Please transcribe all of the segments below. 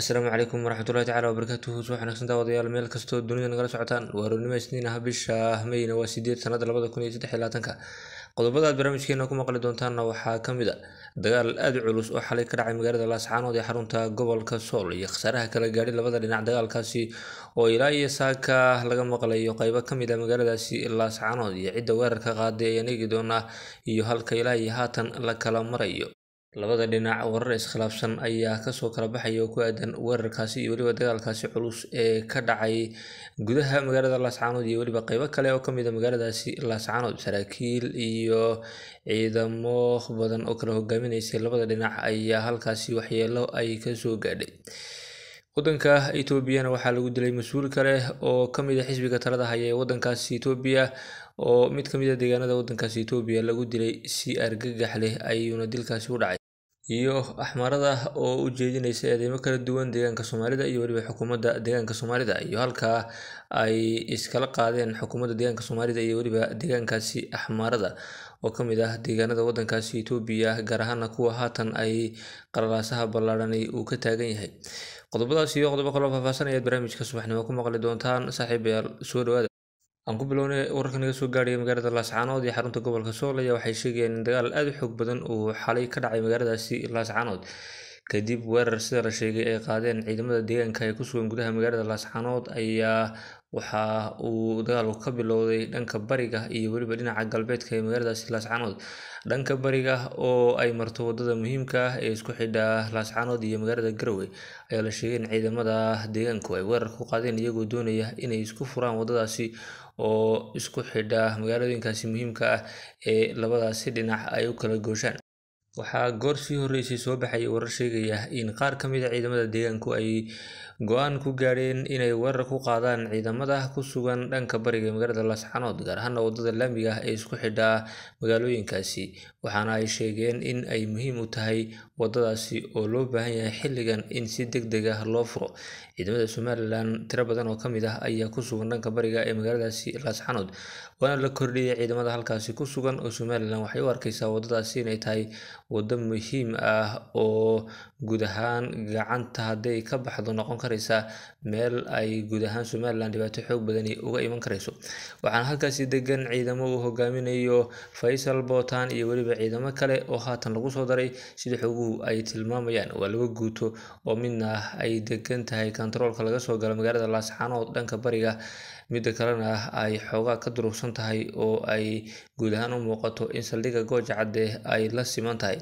asalaamu calaykum waraxmatullahi tacala wabarakaatuhu subax wanaagsan daawadayaal meel kastoo dunida nagala socotaan waa roornimo isniin ah bisha mayna waa sideed sanada labada kun iyo saddex iyo labaatanka qodobada aad barnaamijkeena ku maqli doontaanna waxaa ka mid a dagaal aada culus oo xalay ka dhacay magaalada laascaanood ee xarunta gobolka sool iyo khasaaraha kala gaadhay labada dhinac dagaalkaasi oo ilaa iyo saaka laga maqlayo qeybo ka mid a magaaladaasi laascaanood iyo cidda weerarka qaaday ayaan eegi doonaa iyo halka ilaa iyo haatan la kala marayo labada dhinac warar iskhilaafsan ayaa kasoo kala baxaya oo ku aadan weerarkaasi iyo weliba dagaalkaasi culus ee ka dhacay gudaha magaalada laascaanood iyo weliba qeybo kale oo kamid a ah magaaladaasi laascaanood saraakiil iyo ciidamo badan oo kala hogaaminaysay labada dhinac ayaa halkaasi waxyeelo ay kasoo gaadhay waddanka etoobiyana waxaa lagu dilay mas-uul kale oo kamid a ah xisbiga talada haya ee waddankaasi etoobiya oo mid kamid a ah deegaanada waddankaasi etoobiya lagu dilay si argagax leh ayuuna dilkaasi u dhacay iyo axmaarada oo u jeedinaysa eedeymo kala duwan deegaanka soomaalida iyo weliba xukuumadda deegaanka soomaalida iyo halkaa ay iskala qaadeen xukuumadda deegaanka soomaalida iyo weliba deegaankaasi axmaarada oo ka mid ah deegaanada waddankaasi etoobiya gaar ahaana kuwa haatan ay qalalaasaha ballaadhanay uu ka taagan yahay qodobadaas iyo qodobo kaloo faahfaahsan barnaamijka subaxnimo ku maqli doontaan saaxiibayaal soo dhawaada aan ku bilownay wararka naga soo gaadhaya magaalada laascaanood iyo xarunta gobolka sool ayaa waxay sheegayeen in dagaal aada u xoog badan uu xalay ka dhacay magaaladaasi laascaanood kadib weerar sida la sheegay ay qaadeen ciidamada deegaanka ee ku sugan gudaha magaalada laascaanood ayaa waxa uu dagaalku ka bilowday dhanka bariga iyo weliba dhinaca galbeedka ee magaaladaasi laascaanood dhanka bariga oo ay marto wadada muhiimka ah ee isku xidha laascaanood iyo magaalada garowe ayaa la sheegay in ciidamada deegaanku ay weerar ku qaadeen iyagoo doonaya inay isku furaan wadadaasi oo isku xidha magaalooyinkaasi muhiimka ah ee labadaasi dhinac ay u kala gooshaan Waxaa goor sii horeysay soo baxay warar sheegaya in qaar ka mid ah ciidamada deegaanku ay go-aan ku gaadheen inay weerar ku qaadaan ciidamada ku sugan dhanka bariga magaalada Laascanood gaar ahaana waddada laamiga ah ee isku xidha magaalooyinkaasi waxaana ay sheegeen in ay muhiim u tahay waddadaasi oo loo baahan yahay xilligan in si degdeg ah loo furo ciidamada Somaliland tiro badan oo ka mid ah ayaa ku sugan dhanka bariga ee magaaladaasi Laascanood waana la kordhiyay ciidamada halkaasi ku sugan oo Somaliland waxay u arkaysaa waddadaasi inay tahay wado muhiim ah oo guud ahaan gacanta haday ka baxdo noqon kareysa meel ay guud ahaan somalilan dhibaato xoog badani uga iman karayso waxaana halkaasi degan ciidamo uu hogaaminayo faysal botan iyo weliba ciidamo kale oo haatan lagu soo daray sida xooguhu ay tilmaamayaan waa laga guuto oo midna ay degan tahay kontaroolka laga soo galo magaalada laascaanood dhanka bariga midda kalena ay xoogaa ka durugsan tahay oo ay guud ahaan u muuqato in saldhiga goojacadde ay la siman tahay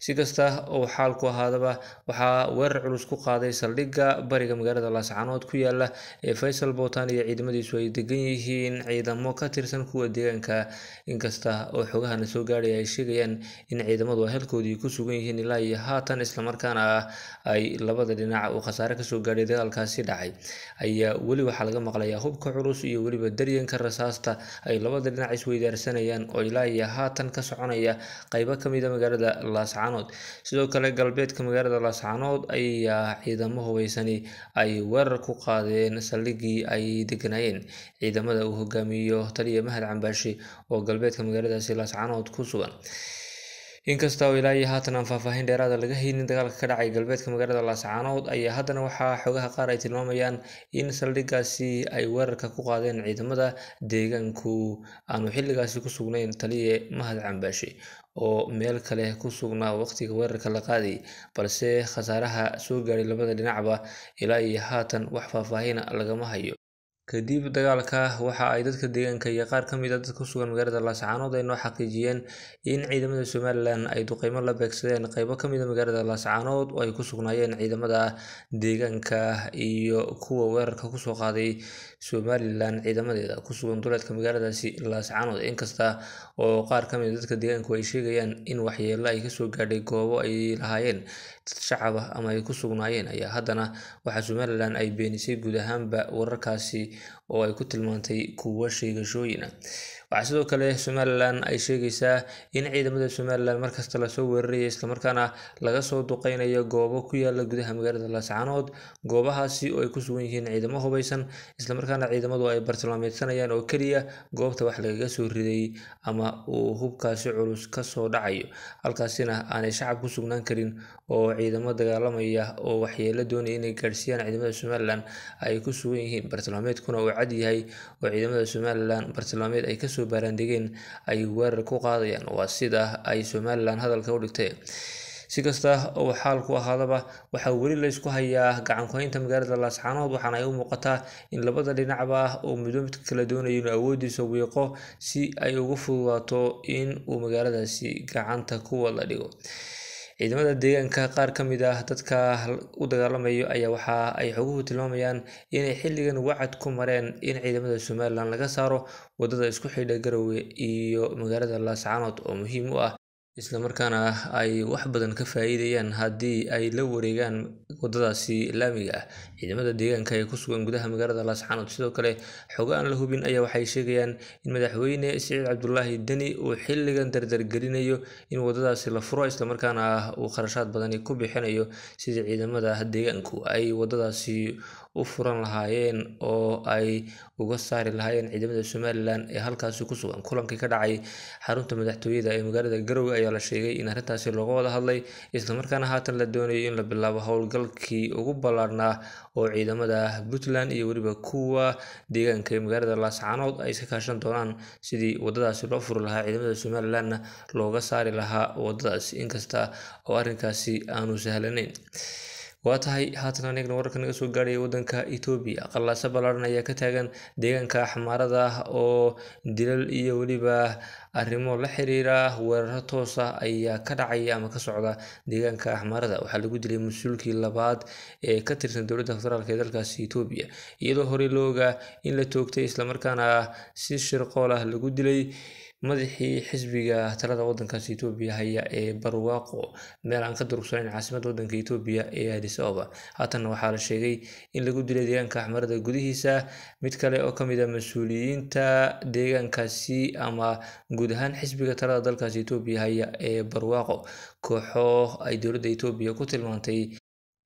sikasta uu xaalku ahaadaba waxaa weerar culus ku qaaday saldhigga bariga magaalada laascanood ku yaala ee faysal bowtan iyo ciidamadiisu ay degan yihiin ciidamo ka tirsan kuwa deegaanka inkasta oo xogahana soo gaadhaya ay sheegayaan in ciidamadu ay ku sugan yihiin ilaa iyo haatan islamarkaana ay labada dhinac uu khasaare kasoo gaadhay dagaalkaasi dhacay ayaa weli waxaa laga maqlayaa hubka culus iyo weliba daryanka rasaasta ay labada dhinac isweydaarsanayaan oo ilaa iyo haatan ka soconaya qeybo kamida ah magaalada laascanood laascaanood sidoo kale galbeedka magaalada laascaanood ayaa ciidamo hubeysani ay weerar ku qaadeen saldhigii ay deganaayeen ciidamada uu hogaamiyo taliya mahad cambaashi oo galbeedka magaaladaasi laascaanood ku sugan inkasta oo ilaa iyo haatan aan faahfaahin dheeraada ah laga haynin dagaalka ka dhacay galbeedka magaalada laascaanood ayaa haddana waxaa xoogaha qaar ay tilmaamayaan in saldhigaasi ay weerarka ku qaadeen ciidamada deegaanku aanu xilligaasi ku sugnayn taliye mahad cambaashe oo meel kale ku sugnaa waqtiga weerarka la qaaday balse khasaaraha soo gaaray labada dhinacba ilaa iyo haatan wax faahfaahina lagama hayo Kadib dagaalka, waxa ay dadka deegaanka iyo qaar ka mid ah dadka ku magaalada Laascaanood ay noo xaqiijiyeen in ciidamada Somalilan ay duqeymo la beegsadeen qaybo ka mid ah magaalada Laascaanood oo ay ku sugnaayeen ciidamada deegaanka iyo kuwa weerarka kusoo qaaday Somalilan ciidamadeeda ku sugan duleedka magaaladaasi Laascaanood. Inkasta oo qaar ka mid ah dadka deegaanku ay sheegayaan in waxyeello ay kasoo gaadhay goobo ay lahaayeen dad shacab ama ay ku sugnaayeen ayaa haddana waxaa Somalilan ay beenisay guud ahaanba weerarkaasi oo ay ku tilmaantay kuwa sheegashooyin ah waxaa sidoo kale somalilan ay sheegaysaa in ciidamada somalilan markasta lasoo weeraraya islamarkaana laga soo duqaynayo goobo ku yaala gudaha magaalada laascaanood goobahaasi oo ay ku sugan yihiin ciidamo hubaysan islamarkaana ciidamadu ay bartilmaameedsanayaan oo keliya goobta wax lagaga soo riday ama uu hubkaasi culus kasoo dhacayo halkaasina aanay shacab ku sugnaan karin oo ciidamo dagaalamaya oo waxyeelo doonaya inay gaadhsiiyaan ciidamada somalilan ay ku sugan yihiin bartilmaameedkuna uu cad yahay oo ciidamada somalilan bartilmaameed ay kasoo soo baaraandegeen ay weerar ku qaadayaan waa sida ay somalilan hadalka u dhigtay si kasta uu xaalku ahaadaba waxaa weli laysku hayaa gacankuhaynta magaalada laascaanood waxaana ay u muuqataa in labada dhinacba ah uu midoo midka kala doonayo inuu awoodiisa wiiqo si ay ugu fududaato in uu magaaladaasi gacanta ku wada dhigo ciidamada deegaanka qaar ka mid ah dadka u dagaalamayo ayaa waxa ay xoguhu tilmaamayaan inay xilligan wacad ku mareen in ciidamada somalilan laga saaro waddada isku xidha garowe iyo magaalada laascaanood oo muhiim u ah isla markaana ah ay wax badan ka faa'iidayaan haddii ay la wareegaan waddadaasi laamiga ah ciidamada deegaanka ee ku sugan gudaha magaalada laascaanood sidoo kale xoogo aan la hubin ayaa waxay sheegayaan in madaxweyne siciid cabdulaahi deni uu xilligan dardargelinayo in waddadaasi la furo islamarkaana ah uu kharashaad badani ku bixinayo sidii ciidamada deegaanku ay waddadaasi u furan lahaayeen oo ay uga saari lahaayeen ciidamada somalilan ee halkaasi ku sugan kulankii ka dhacay xarunta madaxtooyada ee magaalada garowe ayaa la sheegay in arrintaasi looga wada hadlay islamarkaana haatan la doonayo in la bilaabo howlgalkii ugu ballaarnaa oo ciidamada ah puntland iyo weliba kuwa deegaanka ee magaalada laascaanood ay iska kaashan doonaan sidii waddadaasi loo furi lahaa ciidamada somalilanna looga saari lahaa waddadaasi inkasta oo arrinkaasi aanu sahlanayn waa tahay haatan anigna wararka naga soo gaaraya waddanka etoobiya qallaase ballaaran ayaa ka taagan deegaanka xamaarada ah oo dilal iyo weliba arrimo la xiriira weeraro toosa ah ayaa ka dhacaya ama ka socda deegaanka xamaarada waxaa lagu dilay mas-uulkii labaad ee ka tirsan dowladda federaalk ee dalkaasi etoobiya iyadoo horey looga in la toogtay islamarkaana si shirqool ah lagu dilay madaxii xisbiga talada wadankaas etoobiya haya ee barwaaqo meel aan ka durugsanayn caasimada wadanka etoobiya ee adis haatanna waxaa la sheegay in lagu dilay deegaanka axmarada gudihiisa mid kale oo kamid a ah mas-uuliyiinta deegaankaasi ama guud ahaan xisbiga talada dalkaas etoobiya haya ee barwaaqo kooxo ay dowladda etoobiya ku tilmaantay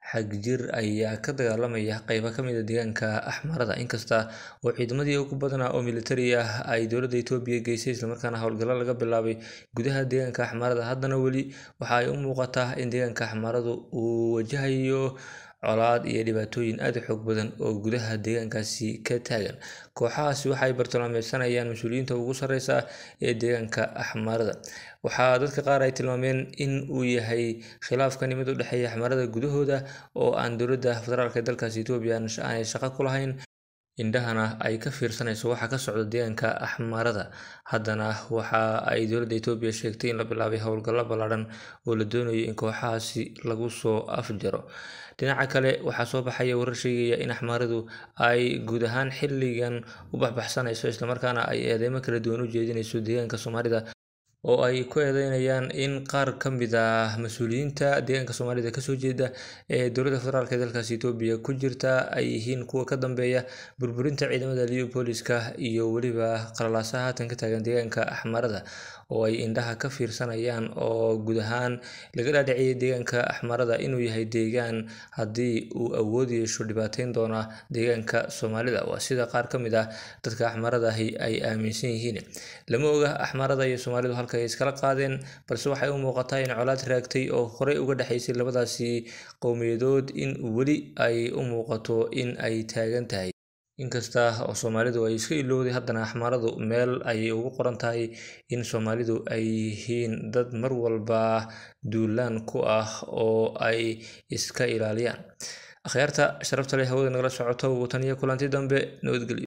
xagjir ayaa ka dagaalamaya qaybo kamid a deegaanka Axmaarada inkasta oo ciidamadii ugu badanaa oo militari ah ay dowladda etoobiya geysay islamarkaana howlgallo laga bilaabay gudaha deegaanka Axmaarada haddana weli waxa ay u muuqataa in deegaanka Axmaaradu uu wajahayo colaad iyo dhibaatooyin aad u xoog badan oo gudaha deegaankaasi ka taagan kooxahaasi waxay bartilmaameysanayaan mas-uuliyiinta ugu sarreysa ee deegaanka axmarada waxaa dadka qaar ay tilmaameen in uu yahay khilaafkani mid u dhexeeya axmarada gudahooda oo aan dowladda federaalk dalkaasi etoobiya aanay shaqo ku lahayn indhahana ay ka fiirsanayso waxa ka socda deegaanka axmaarada haddana waxa ay dowladda etoobiya sheegtay in la bilaabay howlgallo ballaadhan oo la doonayo in kooxahaasi lagu soo afjaro dhinaca kale waxaa soo baxaya warar sheegaya in axmaaradu ay guud ahaan xilligan u baxbaxsanayso islamarkaana ay eedeymo kala duwan u jeedinayso deegaanka soomaalida oo ay ku eedeynayaan in qaar ka mid ah mas-uuliyiinta deegaanka soomaalida kasoo jeeda ee dowladda federaalk ee dalkaasi etoobiya ku jirta ay yihiin kuwa ka dambeeya burburinta ciidamada liyo booliska iyo weliba qalalaasaha haatan ka taagan deegaanka axmarada oo ay indhaha ka fiirsanayaan oo guud ahaan laga dhaadhiciyay deegaanka axmarada inuu yahay deegaan haddii uu awood yeesho dhibaateyn doona deegaanka soomaalida waa sida qaar ka mid ah dadka axmaradahi ay aaminsan yihiin lama oga axmarada iyo soomaalidu halka ay iskala qaadeen balse waxay u muuqataa in colaad raagtay oo horey uga dhexaysay labadaasi qowmiyadood in weli ay u muuqato in ay taagan tahay inkasta oo soomaalidu ay iska ilowday haddana axmaaradu meel ayay ugu qoran tahay in soomaalidu ay yihiin dad mar walba duulaan ku ah oo ay iska ilaaliyaan akhyaarta sharafta leh hawada nagala socoto wataniyo kulanti dambe nabadgelyo